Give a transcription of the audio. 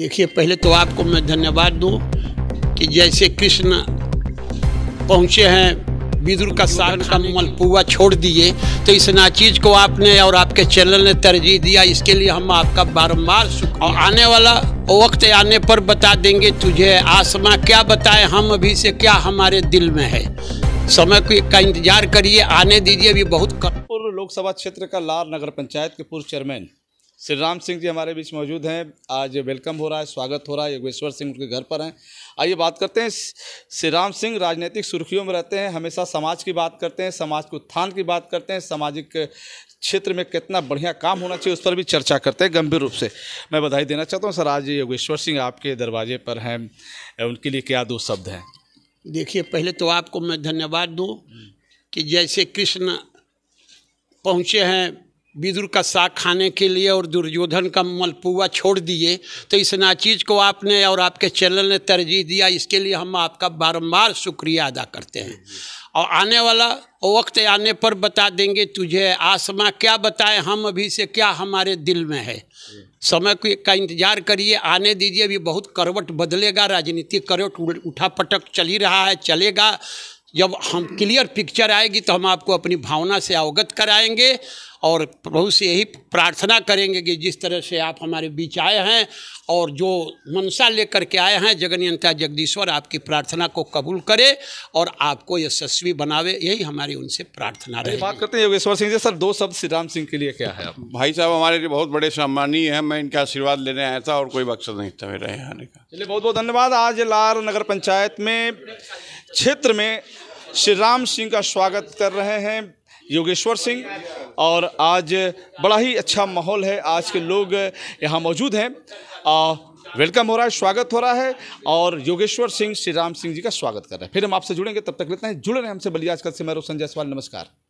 देखिए पहले तो आपको मैं धन्यवाद दूं कि जैसे कृष्ण पहुँचे हैं विदुर का साग का मलपुआ छोड़ दिए तो इस नाचीज को आपने और आपके चैनल ने तरजीह दिया इसके लिए हम आपका बारम्बार और आने वाला वक्त आने पर बता देंगे तुझे आसमा क्या बताए हम अभी से क्या हमारे दिल में है समय का इंतजार करिए आने दीजिए अभी बहुत कम पूर्व लोकसभा क्षेत्र का लार नगर पंचायत के पूर्व चेयरमैन श्री राम सिंह जी हमारे बीच मौजूद हैं आज वेलकम हो रहा है स्वागत हो रहा है योगेश्वर सिंह उनके घर पर हैं आइए बात करते हैं श्री राम सिंह राजनीतिक सुर्खियों में रहते हैं हमेशा समाज की बात करते हैं समाज के उत्थान की बात करते हैं सामाजिक क्षेत्र में कितना बढ़िया काम होना चाहिए उस पर भी चर्चा करते हैं गंभीर रूप से मैं बधाई देना चाहता हूँ सर आज योगेश्वर सिंह आपके दरवाजे पर हैं उनके लिए क्या दो शब्द हैं देखिए पहले तो आपको मैं धन्यवाद दूँ कि जैसे कृष्ण पहुँचे हैं विदुर का साग खाने के लिए और दुर्योधन का मलपुआ छोड़ दिए तो इस नाचीज को आपने और आपके चैनल ने तरजीह दिया इसके लिए हम आपका बारंबार शुक्रिया अदा करते हैं और आने वाला वक्त आने पर बता देंगे तुझे आसमां क्या बताएं हम अभी से क्या हमारे दिल में है समय का इंतजार करिए आने दीजिए अभी बहुत करवट बदलेगा राजनीतिक करवट उठा पटक चल ही रहा है चलेगा जब हम क्लियर पिक्चर आएगी तो हम आपको अपनी भावना से अवगत कराएंगे और प्रभु से यही प्रार्थना करेंगे कि जिस तरह से आप हमारे बीच आए हैं और जो मनसा लेकर के आए हैं जगनियंता जगदीश्वर आपकी प्रार्थना को कबूल करे और आपको यशस्वी बनावे यही हमारी उनसे प्रार्थना रहे बात करते हैं योगेश्वर सिंह जी सर दो शब्द श्री राम सिंह के लिए क्या है भाई साहब हमारे लिए बहुत बड़े सम्मानी हैं मैं इनका आशीर्वाद लेने आया था और कोई मकसद नहीं था मेरे यहाँ आने का चलिए बहुत बहुत धन्यवाद आज लार नगर पंचायत में क्षेत्र में श्री राम सिंह का स्वागत कर रहे हैं योगेश्वर सिंह और आज बड़ा ही अच्छा माहौल है आज के लोग यहाँ मौजूद हैं वेलकम हो रहा है स्वागत हो रहा है और योगेश्वर सिंह श्री राम सिंह जी का स्वागत कर रहे हैं फिर हम आपसे जुड़ेंगे तब तक लेते हैं जुड़े रहे हमसे बलिया आजकल से मैं रोशन जायसवाल नमस्कार